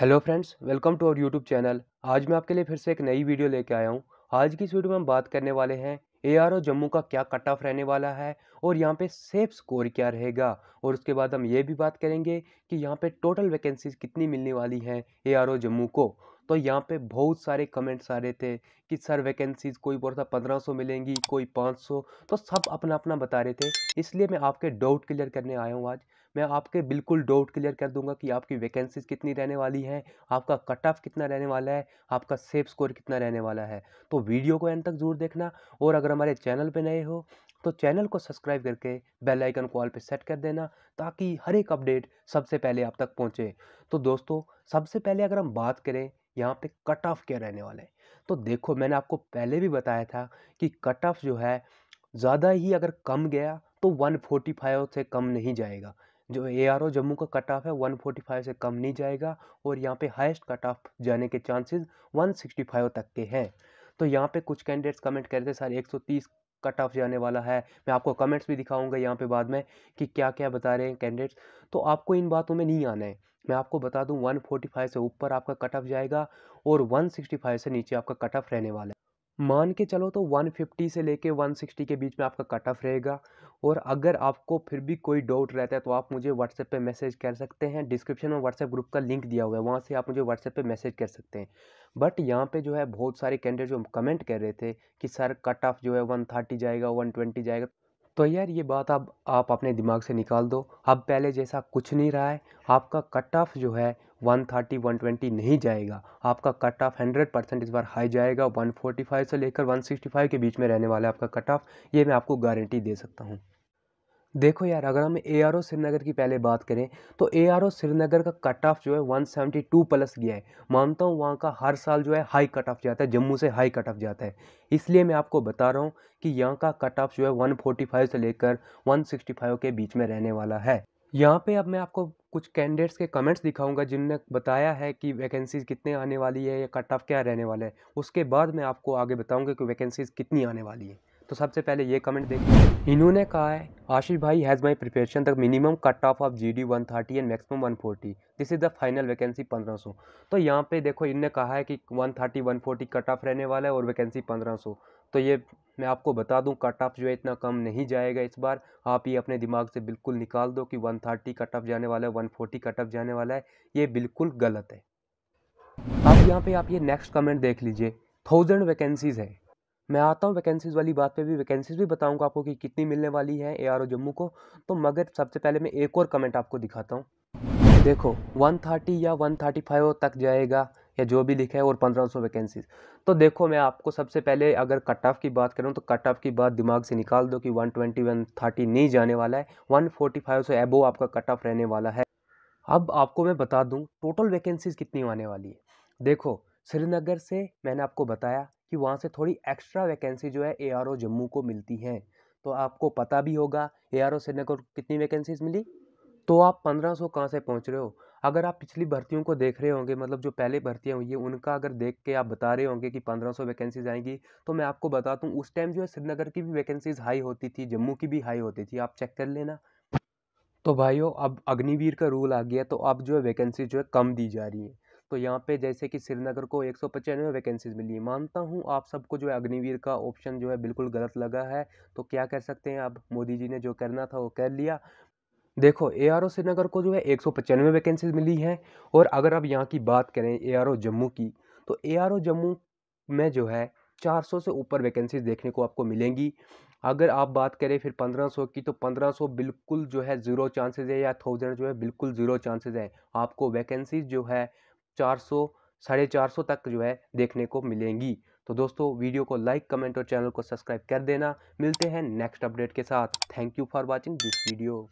hello friends welcome to our YouTube channel आज मैं आपके लिए फिर से एक नई वीडियो लेके आया हूँ आज की इस वीडियो में हम बात करने वाले हैं ए आर ओ जम्मू का क्या कट ऑफ रहने वाला है और यहाँ पे सेफ स्कोर क्या रहेगा और उसके बाद हम ये भी बात करेंगे कि यहाँ पे टोटल वैकेंसीज कितनी मिलने वाली हैं ए आर ओ जम्मू को तो यहाँ पे बहुत सारे कमेंट्स आ रहे थे कि सर वैकेंसीज कोई बोल रहा पंद्रह सौ मिलेंगी कोई पाँच सौ तो सब अपना अपना बता रहे थे इसलिए मैं आपके डाउट क्लियर करने आया हूँ आज मैं आपके बिल्कुल डाउट क्लियर कर दूंगा कि आपकी वैकेंसीज कितनी रहने वाली हैं आपका कट ऑफ कितना रहने वाला है आपका सेफ स्कोर कितना रहने वाला है तो वीडियो को एंड तक जरूर देखना और अगर हमारे चैनल पर नए हो तो चैनल को सब्सक्राइब करके बेल आइकन को ऑल पे सेट कर देना ताकि हर एक अपडेट सबसे पहले आप तक पहुंचे तो दोस्तों सबसे पहले अगर हम बात करें यहाँ पे कट ऑफ क्या रहने वाला है तो देखो मैंने आपको पहले भी बताया था कि कट ऑफ जो है ज़्यादा ही अगर कम गया तो 145 से कम नहीं जाएगा जो ए आर ओ जम्मू का कट ऑफ है 145 से कम नहीं जाएगा और यहाँ पे हाईएस्ट कट ऑफ जाने के चांसेस 165 तक के हैं तो यहाँ पे कुछ कैंडिडेट्स कमेंट कर रहे थे सर 130 कट ऑफ जाने वाला है मैं आपको कमेंट्स भी दिखाऊंगा यहाँ पे बाद में कि क्या क्या बता रहे हैं कैंडिडेट्स तो आपको इन बातों में नहीं आना है मैं आपको बता दूँ 145 से ऊपर आपका कट ऑफ जाएगा और 165 से नीचे आपका कट ऑफ रहने वाला है मान के चलो तो 150 से लेके 160 के बीच में आपका कट ऑफ रहेगा और अगर आपको फिर भी कोई डाउट रहता है तो आप मुझे व्हाट्सएप पे मैसेज कर सकते हैं डिस्क्रिप्शन में व्हाट्सएप ग्रुप का लिंक दिया हुआ है वहाँ से आप मुझे व्हाट्सएप पे मैसेज कर सकते हैं बट यहाँ पे जो है बहुत सारे कैंडिडेट जो कमेंट कर रहे थे कि सर कट ऑफ जो है वन थर्टी जाएगा वन ट्वेंटी जाएगा तो यार ये बात अब आप, आप अपने दिमाग से निकाल दो अब पहले जैसा कुछ नहीं रहा है आपका कट ऑफ जो है 130 120 नहीं जाएगा आपका कट ऑफ 100 परसेंट इस बार हाई जाएगा 145 से लेकर 165 के बीच में रहने वाला है आपका कट ऑफ ये मैं आपको गारंटी दे सकता हूँ देखो यार अगर हम ए आर ओ श्रीनगर की पहले बात करें तो ए आर ओ श्रीनगर का कट ऑफ जो है 172 प्लस गया है मानता हूँ वहाँ का हर साल जो है हाई कट ऑफ जाता है जम्मू से हाई कट ऑफ जाता है इसलिए मैं आपको बता रहा हूँ कि यहाँ का कट ऑफ जो है 145 से लेकर 165 के बीच में रहने वाला है यहाँ पे अब मैं आपको कुछ कैंडिडेट्स के कमेंट्स दिखाऊंगा जिनने बताया है कि वैकेंसीज़ कितने आने वाली है या कट ऑफ क्या रहने वाला है उसके बाद मैं आपको आगे बताऊंगा कि वैकेंसीज़ कितनी आने वाली है तो सबसे पहले ये कमेंट देखिए इन्होंने कहा है आशीष भाई has my preparation the minimum cut off of G D one thirty and maximum one forty this is the final vacancy पंद्रह सौ तो यहाँ पे देखो इनने कहा है कि one thirty one forty cut off रहने वाला है और वैकेंसी पंद्रह सौ तो ये मैं आपको बता दूं कट ऑफ जो है इतना कम नहीं जाएगा इस बार आप ये अपने दिमाग से बिल्कुल निकाल दो कि 130 कट ऑफ जाने वाला है 140 कट ऑफ जाने वाला है ये बिल्कुल गलत है अब यहाँ पे आप ये नेक्स्ट कमेंट देख लीजिए थाउजेंड वैकेंसीज़ है मैं आता हूँ वैकेंसीज़ वाली बात पे भी वैकेंसीज़ भी बताऊँगा आपको कि कितनी मिलने वाली है ए जम्मू को तो मगर सबसे पहले मैं एक और कमेंट आपको दिखाता हूँ देखो वन या वन तक जाएगा या जो भी लिखा है और पंद्रह सौ वैकेंसीज तो देखो मैं आपको सबसे पहले अगर कट ऑफ की बात करूँ तो कट ऑफ की बात दिमाग से निकाल दो कि वन ट्वेंटी वन थर्टी नहीं जाने वाला है वन फोर्टी फाइव से एबो आपका कट ऑफ रहने वाला है अब आपको मैं बता दूँ टोटल वैकेंसीज कितनी आने वाली है देखो श्रीनगर से मैंने आपको बताया कि वहाँ से थोड़ी एक्स्ट्रा वैकेंसी जो है ए जम्मू को मिलती है तो आपको पता भी होगा ए आर ओ श्रीनगर को कितनी वैकेंसीज मिली तो आप पंद्रह सौ कहाँ से पहुँच रहे हो अगर आप पिछली भर्तियों को देख रहे होंगे मतलब जो पहले भर्तियाँ हुई हैं उनका अगर देख के आप बता रहे होंगे कि पंद्रह सौ वैकेंसीज आएंगी तो मैं आपको बता दूँ उस टाइम जो है श्रीनगर की भी वैकेंसीज हाई होती थी जम्मू की भी हाई होती थी आप चेक कर लेना तो भाइयों अब अग्निवीर का रूल आ गया तो अब जो है वैकेंसी जो है कम दी जा रही है तो यहाँ पे जैसे कि श्रीनगर को एक सौ पचानवे वैकेंसीज मिली है मानता हूँ आप सबको जो है अग्निवीर का ऑप्शन जो है बिल्कुल गलत लगा है तो क्या कर सकते हैं अब मोदी जी ने जो करना था वो कर लिया देखो ए आर ओ श्रीनगर को जो है एक सौ पचानवे वैकेंसीज मिली हैं और अगर आप यहाँ की बात करें ए आर ओ जम्मू की तो ए आर ओ जम्मू में जो है 400 से ऊपर वैकेंसीज देखने को आपको मिलेंगी अगर आप बात करें फिर 1500 की तो 1500 बिल्कुल जो है ज़ीरो चांसेस है या थाउजेंड जो है बिल्कुल ज़ीरो चांसेस है आपको वैकेंसीज जो है 400 साढ़े चार सौ तक जो है देखने को मिलेंगी तो दोस्तों वीडियो को लाइक कमेंट और चैनल को सब्सक्राइब कर देना मिलते हैं नेक्स्ट अपडेट के साथ thank you for watching this video